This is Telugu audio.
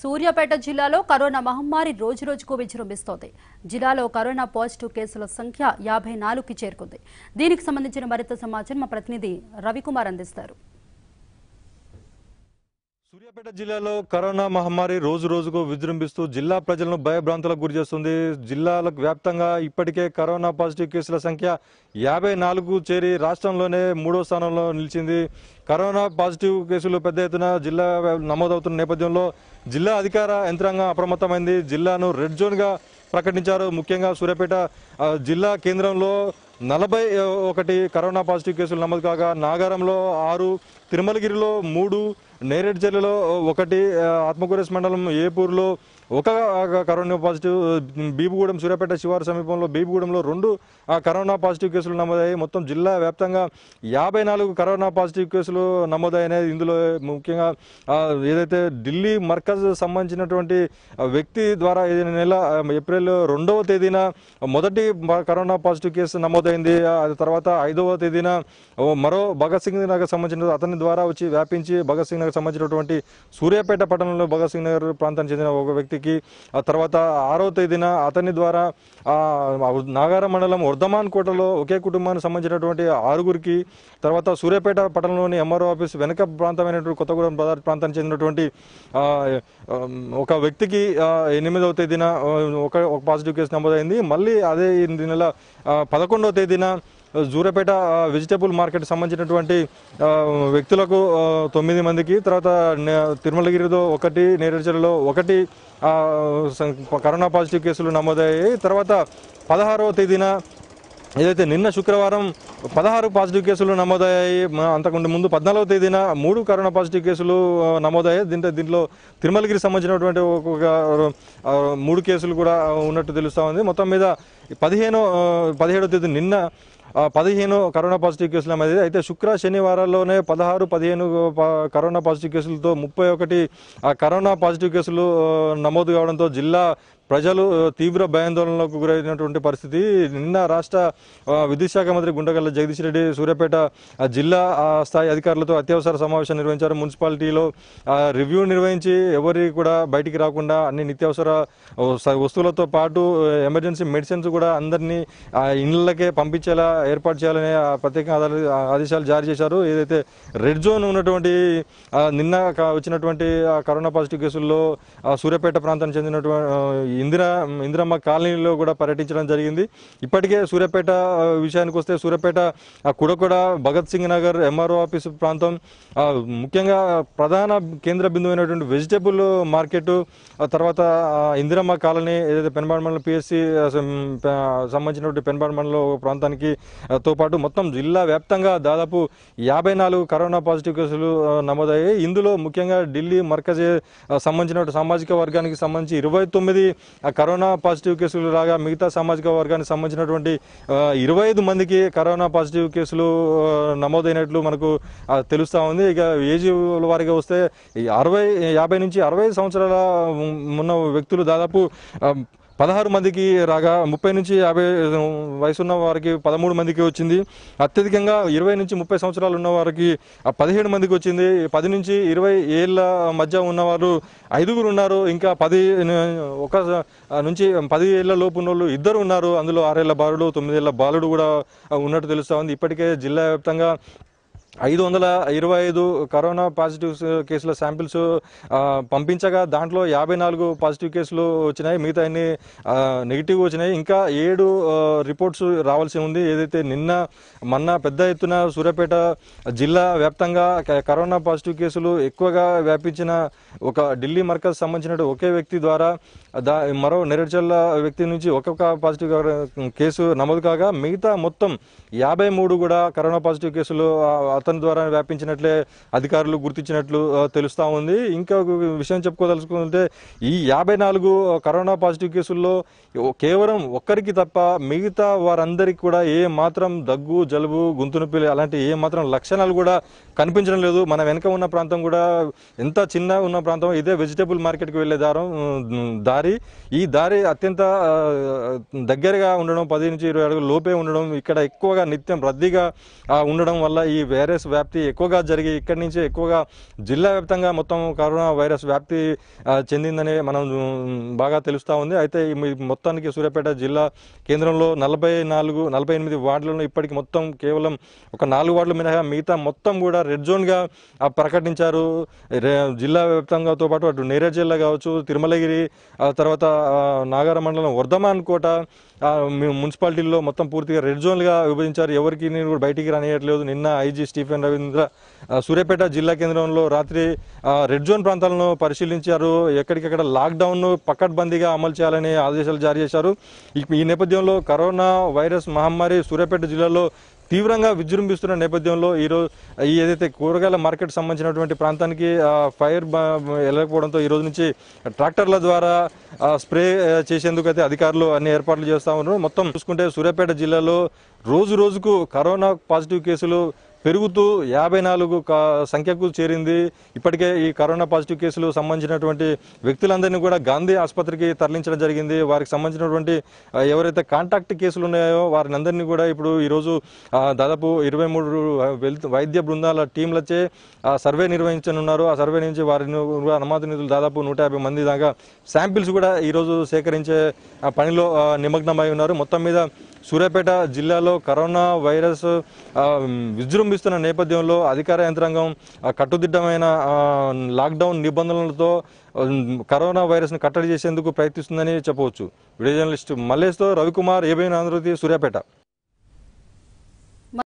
సూర్యాపేట జిల్లాలో కరోనా మహమ్మారి రోజురోజుకు విజృంభిస్తోంది జిల్లాలో కరోనా పాజిటివ్ కేసుల సంఖ్య యాభై నాలుగుకి చేరుకుంది దీనికి సంబంధించిన మరింత సమాచారం మా ప్రతినిధి రవికుమార్ అందిస్తారు సూర్యాపేట జిల్లాలో కరోనా మహమ్మారి రోజు రోజుకు విజృంభిస్తూ జిల్లా ప్రజలను భయభ్రాంతులకు గురి చేస్తుంది జిల్లాలకు వ్యాప్తంగా ఇప్పటికే కరోనా పాజిటివ్ కేసుల సంఖ్య యాభై నాలుగు చేరి రాష్ట్రంలోనే మూడో స్థానంలో నిలిచింది కరోనా పాజిటివ్ కేసులు పెద్ద ఎత్తున జిల్లా నమోదవుతున్న నేపథ్యంలో జిల్లా అధికార యంత్రాంగం అప్రమత్తమైంది జిల్లాను రెడ్ జోన్గా ప్రకటించారు ముఖ్యంగా సూర్యాపేట జిల్లా కేంద్రంలో నలభై ఒకటి కరోనా పాజిటివ్ కేసులు నమోదు కాగా నాగారంలో ఆరు తిరుమలగిరిలో మూడు నేరేడ్ జిల్లాలో ఒకటి ఆత్మకూరేస్ మండలం ఏపూర్లో ఒక కరోనా పాజిటివ్ బీబుగూడెం సూర్యాపేట శివారు సమీపంలో బీబుగూడెంలో రెండు కరోనా పాజిటివ్ కేసులు నమోదయ్యాయి మొత్తం జిల్లా వ్యాప్తంగా యాభై నాలుగు కరోనా పాజిటివ్ కేసులు నమోదయ్యాయి ఇందులో ముఖ్యంగా ఏదైతే ఢిల్లీ మర్కజ్ సంబంధించినటువంటి వ్యక్తి ద్వారా ఈ నెల ఏప్రిల్ రెండవ తేదీన మొదటి కరోనా పాజిటివ్ కేసు నమోదైంది అది తర్వాత ఐదవ తేదీన మరో భగత్ సింగ్ నగర్ సంబంధించిన అతని ద్వారా వచ్చి వ్యాపించి భగత్ సింగ్ నగర్ సంబంధించినటువంటి సూర్యాపేట పట్టణంలో భగత్ సింగ్ నగర్ ప్రాంతానికి చెందిన ఒక వ్యక్తి గారికి ఆ తర్వాత ఆరో తేదీన అతని ద్వారా నాగార మండలం వర్ధమాన్ కోటలో ఒకే కుటుంబానికి సంబంధించినటువంటి ఆరుగురికి తర్వాత సూర్యాపేట పట్టణంలోని ఎంఆర్ఓ ఆఫీస్ వెనక ప్రాంతమైనటువంటి కొత్తగూడెం ప్రాంతానికి చెందినటువంటి ఒక వ్యక్తికి ఎనిమిదవ తేదీన ఒక పాజిటివ్ కేసు నమోదైంది మళ్ళీ అదే నెల పదకొండవ తేదీన జూరపేట వెజిటబుల్ మార్కెట్ సంబంధించినటువంటి వ్యక్తులకు తొమ్మిది మందికి తర్వాత తిరుమలగిరిలో ఒకటి నేరేడుచలలో ఒకటి కరోనా పాజిటివ్ కేసులు నమోదయ్యాయి తర్వాత పదహారవ తేదీన ఏదైతే నిన్న శుక్రవారం పదహారు పాజిటివ్ కేసులు నమోదయ్యాయి అంతకుముందు ముందు పద్నాలుగో తేదీన మూడు కరోనా పాజిటివ్ కేసులు నమోదయ్యాయి దీంట్లో దీంట్లో తిరుమలగిరికి సంబంధించినటువంటి ఒక మూడు కేసులు కూడా ఉన్నట్టు తెలుస్తూ ఉంది మొత్తం మీద పదిహేను పదిహేడో తేదీ నిన్న పదిహేను కరోనా పాజిటివ్ కేసులు అనేది అయితే శుక్ర శనివారాల్లోనే పదహారు పదిహేను కరోనా పాజిటివ్ కేసులతో ముప్పై ఒకటి కరోనా పాజిటివ్ కేసులు నమోదు కావడంతో జిల్లా ప్రజలు తీవ్ర భయాందోళనలకు గురైనటువంటి పరిస్థితి నిన్న రాష్ట్ర విద్యుత్ మంత్రి గుండగల్ల జగదీష్ రెడ్డి సూర్యాపేట జిల్లా స్థాయి అధికారులతో అత్యవసర సమావేశం నిర్వహించారు మున్సిపాలిటీలో రివ్యూ నిర్వహించి ఎవరి కూడా బయటికి రాకుండా అన్ని నిత్యావసర వస్తువులతో పాటు ఎమర్జెన్సీ మెడిసిన్స్ కూడా కూడా అందరినీ ఇళ్ళకే పంపించేలా ఏర్పాటు చేయాలనే ప్రత్యేక ఆదేశాలు జారీ చేశారు ఏదైతే రెడ్ జోన్ ఉన్నటువంటి నిన్న వచ్చినటువంటి కరోనా పాజిటివ్ కేసుల్లో సూర్యాపేట ప్రాంతానికి చెందినటువంటి ఇందిరా ఇందిరమ్మ కాలనీలో కూడా పర్యటించడం జరిగింది ఇప్పటికే సూర్యాపేట విషయానికి వస్తే సూర్యాపేట కుడకొడ భగత్ సింగ్ నగర్ ఎంఆర్ఓ ఆఫీస్ ప్రాంతం ముఖ్యంగా ప్రధాన కేంద్ర బిందువు అయినటువంటి వెజిటేబుల్ మార్కెట్ తర్వాత ఇందిరమ్మ కాలనీ ఏదైతే పెనబాడ మండలం పిఎస్సి సంబంధించినటువంటి పెన్బాన్ మండలం ప్రాంతానికి తో పాటు మొత్తం జిల్లా వ్యాప్తంగా దాదాపు యాభై నాలుగు కరోనా పాజిటివ్ కేసులు నమోదయ్యాయి ఇందులో ముఖ్యంగా ఢిల్లీ మర్కజ్ సంబంధించిన సామాజిక వర్గానికి సంబంధించి ఇరవై తొమ్మిది కరోనా పాజిటివ్ కేసులు రాగా మిగతా సామాజిక వర్గానికి సంబంధించినటువంటి ఇరవై ఐదు మందికి కరోనా పాజిటివ్ కేసులు నమోదైనట్లు మనకు తెలుస్తూ ఉంది ఇక ఏజ్ వారిగా వస్తే అరవై యాభై నుంచి అరవై సంవత్సరాల ఉన్న వ్యక్తులు దాదాపు పదహారు మందికి రాగా ముప్పై నుంచి యాభై వయసున్న వారికి పదమూడు మందికి వచ్చింది అత్యధికంగా ఇరవై నుంచి ముప్పై సంవత్సరాలు ఉన్న వారికి పదిహేడు మందికి వచ్చింది పది నుంచి ఇరవై ఏళ్ళ మధ్య ఉన్నవారు ఐదుగురు ఉన్నారు ఇంకా పది ఒక నుంచి పది ఏళ్ళ లోపు ఉన్న వాళ్ళు ఇద్దరు ఉన్నారు అందులో ఆరేళ్ల బాలుడు తొమ్మిదేళ్ల బాలుడు కూడా ఉన్నట్టు తెలుస్తూ ఉంది ఇప్పటికే జిల్లా వ్యాప్తంగా ఐదు వందల ఇరవై ఐదు కరోనా పాజిటివ్ కేసుల శాంపిల్స్ పంపించగా దాంట్లో యాభై నాలుగు పాజిటివ్ కేసులు వచ్చినాయి మిగతా అన్ని నెగిటివ్ వచ్చినాయి ఇంకా ఏడు రిపోర్ట్స్ రావాల్సి ఉంది ఏదైతే నిన్న మొన్న పెద్ద ఎత్తున సూర్యాపేట జిల్లా వ్యాప్తంగా కరోనా పాజిటివ్ కేసులు ఎక్కువగా వ్యాపించిన ఒక ఢిల్లీ మర్కజ్ సంబంధించిన ఒకే వ్యక్తి ద్వారా దా మరో నెరడ్చల్ల వ్యక్తి నుంచి ఒక్కొక్క పాజిటివ్ కేసు నమోదు కాగా మిగతా మొత్తం యాభై మూడు కూడా కరోనా పాజిటివ్ కేసులు అతను అతని ద్వారా వ్యాపించినట్లే అధికారులు గుర్తించినట్లు తెలుస్తూ ఉంది ఇంకా విషయం చెప్పుకోదలుచుకుంటే ఈ యాభై నాలుగు కరోనా పాజిటివ్ కేసుల్లో కేవలం ఒక్కరికి తప్ప మిగతా వారందరికీ కూడా ఏ మాత్రం దగ్గు జలుబు గొంతు నొప్పిలు అలాంటి ఏ మాత్రం లక్షణాలు కూడా కనిపించడం లేదు మన వెనక ఉన్న ప్రాంతం కూడా ఎంత చిన్న ఉన్న ప్రాంతం ఇదే వెజిటేబుల్ మార్కెట్కి వెళ్ళే దారం దారి ఈ దారి అత్యంత దగ్గరగా ఉండడం పది నుంచి ఇరవై అడుగుల లోపే ఉండడం ఇక్కడ ఎక్కువగా నిత్యం రద్దీగా ఉండడం వల్ల ఈ వేరే వైరస్ వ్యాప్తి ఎక్కువగా జరిగి ఇక్కడి నుంచి ఎక్కువగా జిల్లా వ్యాప్తంగా మొత్తం కరోనా వైరస్ వ్యాప్తి చెందిందని మనం బాగా తెలుస్తూ ఉంది అయితే మొత్తానికి సూర్యాపేట జిల్లా కేంద్రంలో నలభై నాలుగు నలభై ఎనిమిది వార్డులను ఇప్పటికి మొత్తం కేవలం ఒక నాలుగు వార్డులు మినహా మిగతా మొత్తం కూడా రెడ్ జోన్గా ప్రకటించారు జిల్లా వ్యాప్తంగాతో పాటు అటు నేరే జిల్లా కావచ్చు తిరుమలగిరి తర్వాత నాగార మండలం వర్ధమాన్ కోట మున్సిపాలిటీల్లో మొత్తం పూర్తిగా రెడ్ జోన్లుగా విభజించారు ఎవరికి కూడా బయటికి రానియట్లేదు నిన్న ఐజీ స్టీఫెన్ రవీంద్ర సూర్యాపేట జిల్లా కేంద్రంలో రాత్రి రెడ్ జోన్ ప్రాంతాలను పరిశీలించారు ఎక్కడికక్కడ లాక్డౌన్ను పకడ్బందీగా అమలు చేయాలని ఆదేశాలు జారీ చేశారు ఈ నేపథ్యంలో కరోనా వైరస్ మహమ్మారి సూర్యాపేట జిల్లాలో తీవ్రంగా విజృంభిస్తున్న నేపథ్యంలో ఈరోజు ఏదైతే కూరగాయల మార్కెట్ సంబంధించినటువంటి ప్రాంతానికి ఫైర్ వెళ్ళకపోవడంతో ఈరోజు నుంచి ట్రాక్టర్ల ద్వారా స్ప్రే చేసేందుకు అయితే అధికారులు అన్ని ఏర్పాట్లు చేస్తా ఉన్నారు మొత్తం చూసుకుంటే సూర్యాపేట జిల్లాలో రోజు రోజుకు కరోనా పాజిటివ్ కేసులు పెరుగుతూ యాభై నాలుగు సంఖ్యకు చేరింది ఇప్పటికే ఈ కరోనా పాజిటివ్ కేసులు సంబంధించినటువంటి వ్యక్తులందరినీ కూడా గాంధీ ఆసుపత్రికి తరలించడం జరిగింది వారికి సంబంధించినటువంటి ఎవరైతే కాంటాక్ట్ కేసులు ఉన్నాయో వారిని అందరినీ కూడా ఇప్పుడు ఈరోజు దాదాపు ఇరవై మూడు వైద్య బృందాల టీంలచే ఆ సర్వే నిర్వహించనున్నారు ఆ సర్వే నుంచి వారిని అనుమతి నిధులు దాదాపు నూట యాభై మంది దాకా శాంపిల్స్ కూడా ఈరోజు సేకరించే పనిలో నిమగ్నమై ఉన్నారు మొత్తం మీద సూర్యాపేట జిల్లాలో కరోనా వైరస్ విజృంభిస్తున్న నేపథ్యంలో అధికార యంత్రాంగం కట్టుదిట్టమైన లాక్డౌన్ నిబంధనలతో కరోనా వైరస్ను కట్టడి చేసేందుకు ప్రయత్నిస్తుందని చెప్పవచ్చు వీడియో జర్నలిస్ట్ మల్లేష్తో రవికుమార్ ఏబైనా ఆంధ్రజ్యోతి సూర్యాపేట